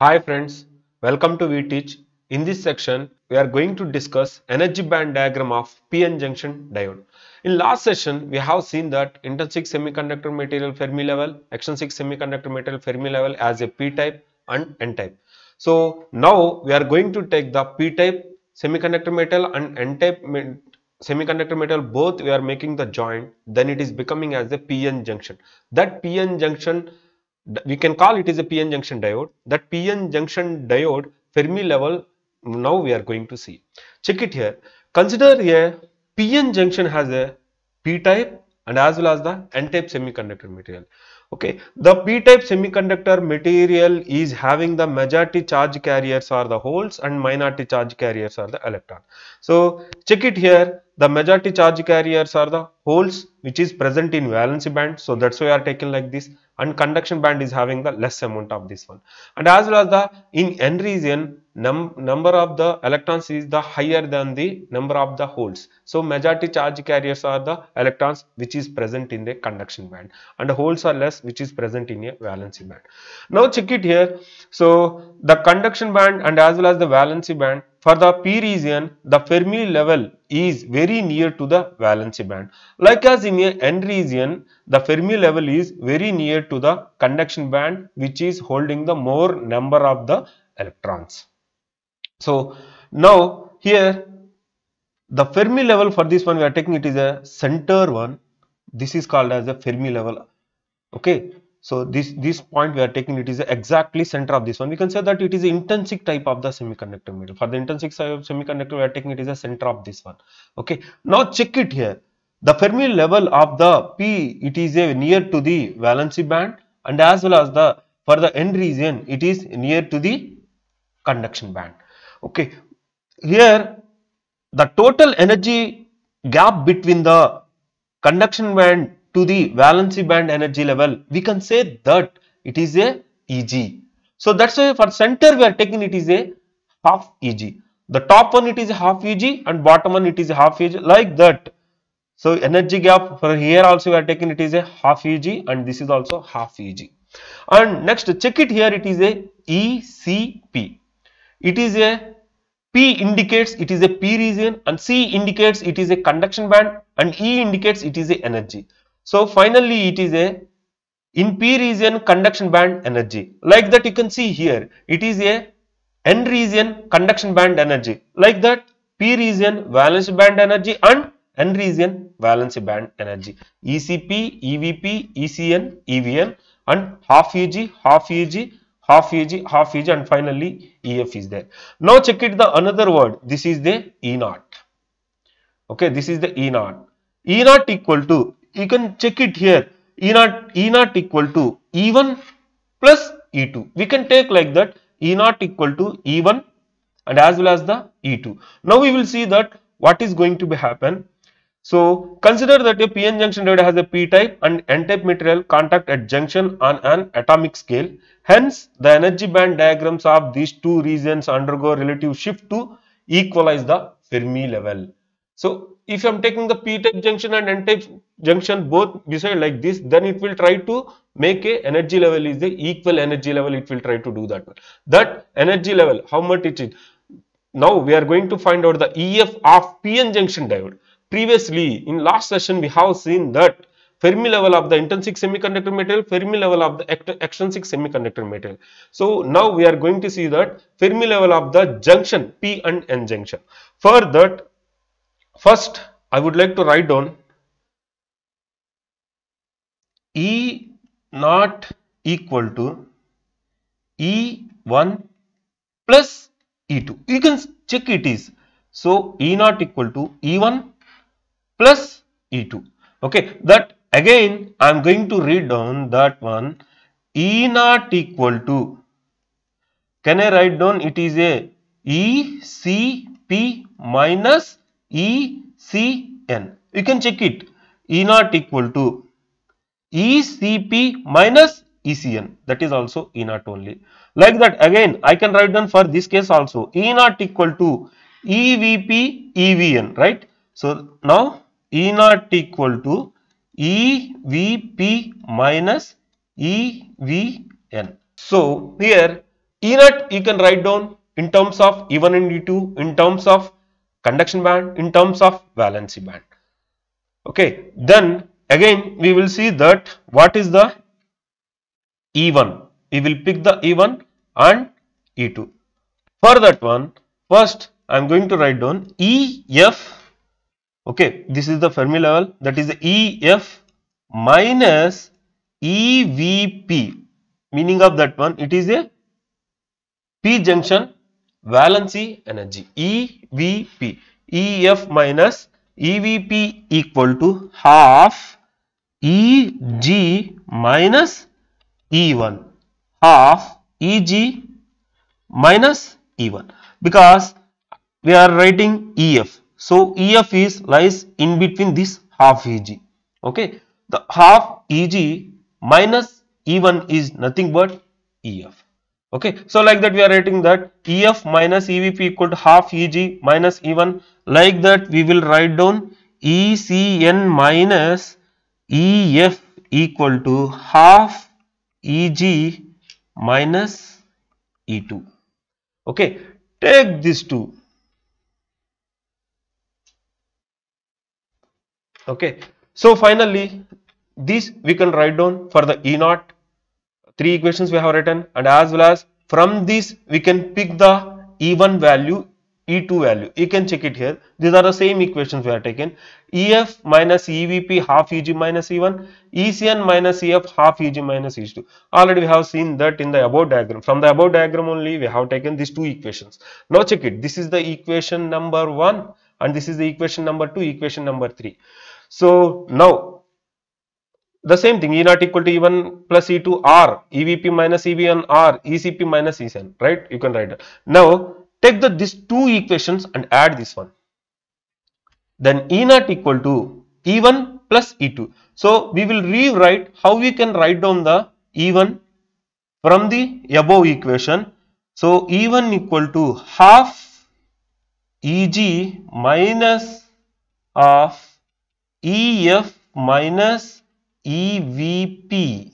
Hi friends, welcome to VTeach. In this section, we are going to discuss energy band diagram of PN junction diode. In last session, we have seen that intrinsic semiconductor material Fermi level, extrinsic semiconductor material Fermi level as a P-type and N-type. So now we are going to take the p-type semiconductor metal and n-type semiconductor metal both we are making the joint then it is becoming as a p-n junction. That PN junction we can call it is a p-n junction diode. That PN junction diode Fermi level now we are going to see. Check it here. Consider here PN junction has a p-type and as well as the n-type semiconductor material okay the p-type semiconductor material is having the majority charge carriers are the holes and minority charge carriers are the electron so check it here the majority charge carriers are the holes which is present in valency band so that's why are taken like this and conduction band is having the less amount of this one and as well as the in n region num number of the electrons is the higher than the number of the holes. So majority charge carriers are the electrons which is present in the conduction band and the holes are less which is present in a valency band. Now check it here. So the conduction band and as well as the valency band for the p region the fermi level is very near to the valency band like as in a n region the fermi level is very near to the conduction band which is holding the more number of the electrons so now here the Fermi level for this one we are taking it is a center one. This is called as the Fermi level. Okay. So this, this point we are taking it is exactly center of this one. We can say that it is intrinsic type of the semiconductor metal. For the intrinsic type of semiconductor we are taking it is a center of this one. Okay. Now check it here. The Fermi level of the P it is a near to the valency band and as well as the for the n region it is near to the conduction band okay here the total energy gap between the conduction band to the valency band energy level we can say that it is a eg so that's why for center we are taking it is a half eg the top one it is a half eg and bottom one it is a half eg like that so energy gap for here also we are taking it is a half eg and this is also half eg and next check it here it is a ecp it is a P indicates it is a P region and C indicates it is a conduction band and E indicates it is a energy. So finally it is a in P region conduction band energy. Like that you can see here it is a N region conduction band energy. Like that P region valence band energy and N region valence band energy. ECP, EVP, ECN, EVN and half UG, half UG, half UG, half UG and finally EF is there. Now check it the another word. This is the E naught. Okay, this is the E naught. E naught equal to, you can check it here. E naught, E naught equal to E1 plus E2. We can take like that E naught equal to E1 and as well as the E2. Now we will see that what is going to be happen. So consider that a PN junction diode has a P type and N type material contact at junction on an atomic scale. Hence, the energy band diagrams of these two regions undergo relative shift to equalize the Fermi level. So, if I am taking the p-type junction and n-type junction both beside like this, then it will try to make a energy level is the equal energy level. It will try to do that. That energy level, how much it is? Now, we are going to find out the EF of p-n junction diode. Previously, in last session, we have seen that Fermi level of the intrinsic semiconductor material, Fermi level of the extrinsic semiconductor material. So now we are going to see that Fermi level of the junction P and N junction. For that, first I would like to write down E not equal to E1 plus E2. You can check it is. So E not equal to E1 plus E2. Okay, that Again, I am going to read down that one E naught equal to. Can I write down it is a ECP minus ECN. You can check it. E naught equal to ECP minus ECN. That is also E naught only. Like that again I can write down for this case also E naught equal to EVP EVN right. So now E naught equal to EVP minus EVN. So here E naught you can write down in terms of E1 and E2, in terms of conduction band, in terms of valency band. Okay, then again we will see that what is the E1. We will pick the E1 and E2. For that one, first I am going to write down EF okay this is the Fermi level that is the EF minus EVP meaning of that one it is a P junction valency energy EVP EF minus EVP equal to half EG minus E1 half EG minus E1 because we are writing EF so EF is lies in between this half EG. Okay. The half EG minus E1 is nothing but EF. Okay. So like that we are writing that EF minus EVP equal to half EG minus E1. Like that we will write down ECN minus EF equal to half EG minus E2. Okay. Take these two okay so finally these we can write down for the e naught three equations we have written and as well as from these we can pick the e1 value e2 value you can check it here these are the same equations we are taken ef minus evp half eg minus e1 ecn minus ef half eg minus e2 already we have seen that in the above diagram from the above diagram only we have taken these two equations now check it this is the equation number one and this is the equation number two equation number three so now the same thing e naught equal to E1 plus E2 R, EVP minus E V N R E C P R, ECP minus ECN, right? You can write it. Now take the these two equations and add this one. Then e naught equal to E1 plus E2. So we will rewrite how we can write down the E1 from the above equation. So E1 equal to half Eg minus half EF minus EVP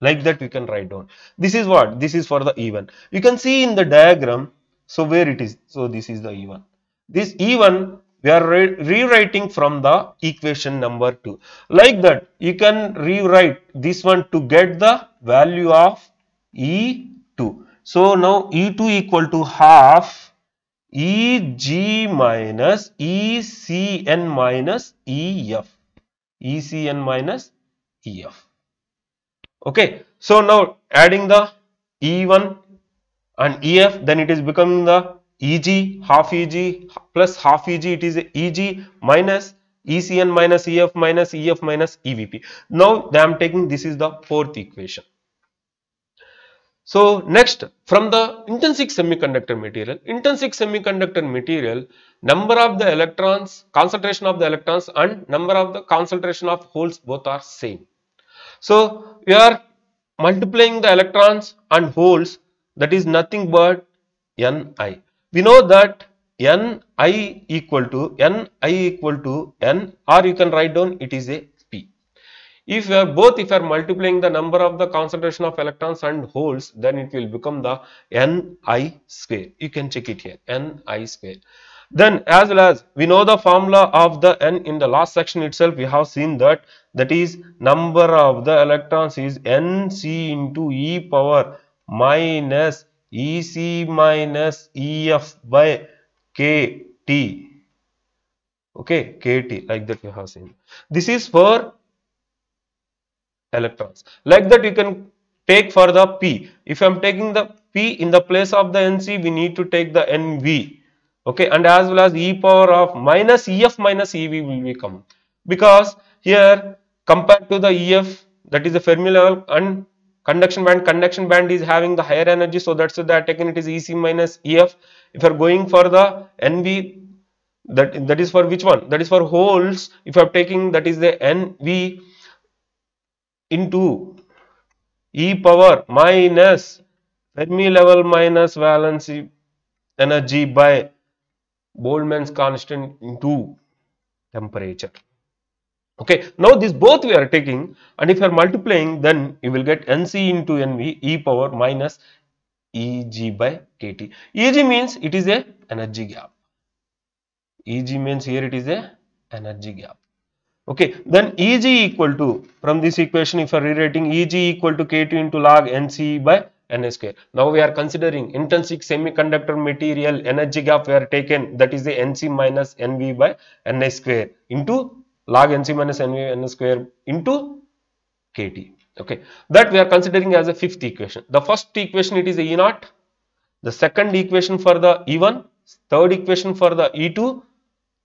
like that we can write down this is what this is for the E1 you can see in the diagram so where it is so this is the E1 this E1 we are re rewriting from the equation number 2 like that you can rewrite this one to get the value of E2 so now E2 equal to half EG minus ECN minus EF. ECN minus EF. Okay. So now adding the E1 and EF then it is becoming the EG half EG plus half EG it is EG minus ECN minus EF minus EF minus EVP. Now I am taking this is the fourth equation. So next from the intrinsic semiconductor material, intrinsic semiconductor material number of the electrons, concentration of the electrons and number of the concentration of holes both are same. So we are multiplying the electrons and holes that is nothing but Ni. We know that Ni equal to Ni equal to N or you can write down it is a if you uh, are both, if you are multiplying the number of the concentration of electrons and holes, then it will become the Ni square. You can check it here, Ni square. Then as well as we know the formula of the N in the last section itself, we have seen that that is number of the electrons is Nc into e power minus Ec minus Ef by KT okay kt like that you have seen this is for electrons. Like that you can take for the P. If I am taking the P in the place of the NC, we need to take the NV. Okay, and as well as e power of minus EF minus EV will become. Because here compared to the EF that is the Fermi level and conduction band, conduction band is having the higher energy. So that's why I are taking it is EC minus EF. If you are going for the NV, that, that is for which one? That is for holes. If you are taking that is the NV, into e power minus Fermi level minus valence energy by Boltzmann's constant into temperature. Okay, now this both we are taking and if you are multiplying then you will get Nc into Nv e power minus Eg by kT. Eg means it is a energy gap. Eg means here it is a energy gap okay then eg equal to from this equation if you are rewriting eg equal to k2 into log nc by n square now we are considering intrinsic semiconductor material energy gap we are taken that is the nc minus nv by n square into log nc minus nv n square into kt okay that we are considering as a fifth equation the first equation it is e naught the second equation for the e1 third equation for the e2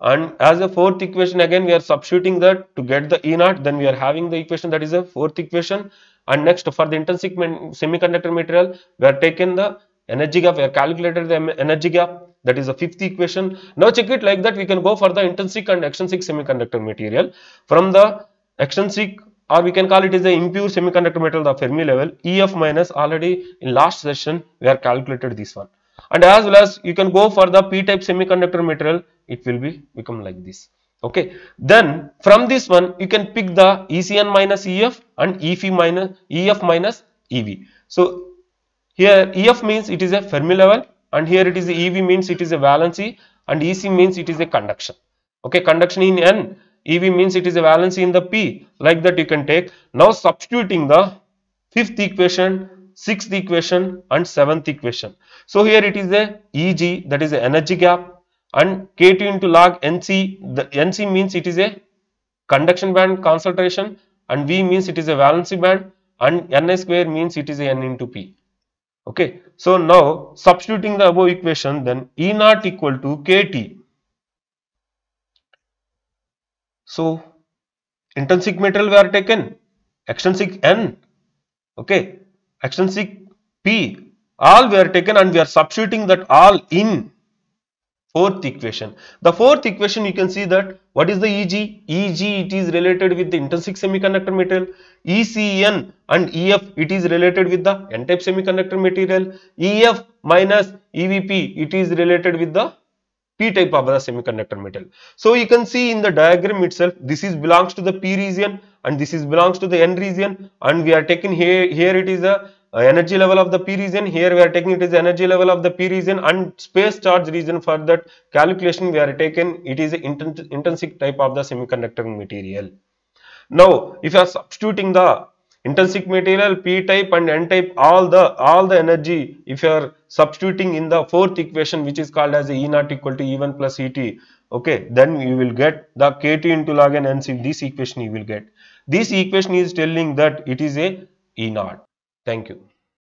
and as a fourth equation again we are substituting that to get the E naught then we are having the equation that is a fourth equation and next for the intrinsic semiconductor material we are taking the energy gap we are calculated the energy gap that is the fifth equation now check it like that we can go for the intrinsic and extrinsic semiconductor material from the extrinsic or we can call it is the impure semiconductor material the Fermi level EF minus already in last session we are calculated this one and as well as you can go for the p-type semiconductor material it will be become like this okay then from this one you can pick the ecn minus ef and ef minus ef minus ev so here ef means it is a fermi level and here it is ev means it is a valency and ec means it is a conduction okay conduction in n ev means it is a valency in the p like that you can take now substituting the fifth equation sixth equation and seventh equation. So here it is a Eg that is the energy gap and K2 into log Nc. The Nc means it is a conduction band concentration and V means it is a valency band and Na square means it is a N into P. Okay. So now substituting the above equation then E naught equal to KT. So intrinsic material are taken extrinsic N okay extrinsic P all we are taken and we are substituting that all in fourth equation. The fourth equation you can see that what is the EG? EG it is related with the intrinsic semiconductor material. ECN and EF it is related with the n-type semiconductor material. EF minus EVP it is related with the p-type of the semiconductor material. So you can see in the diagram itself this is belongs to the p region and this is belongs to the n region and we are taking here here it is a uh, energy level of the p region here we are taking it is energy level of the p region and space charge region for that calculation we are taken it is an intrinsic type of the semiconductor material now if you are substituting the intrinsic material p type and n type all the all the energy if you are substituting in the fourth equation which is called as e naught equal to e1 plus et okay then you will get the kt into log n nc this equation you will get this equation is telling that it is a E naught. Thank you.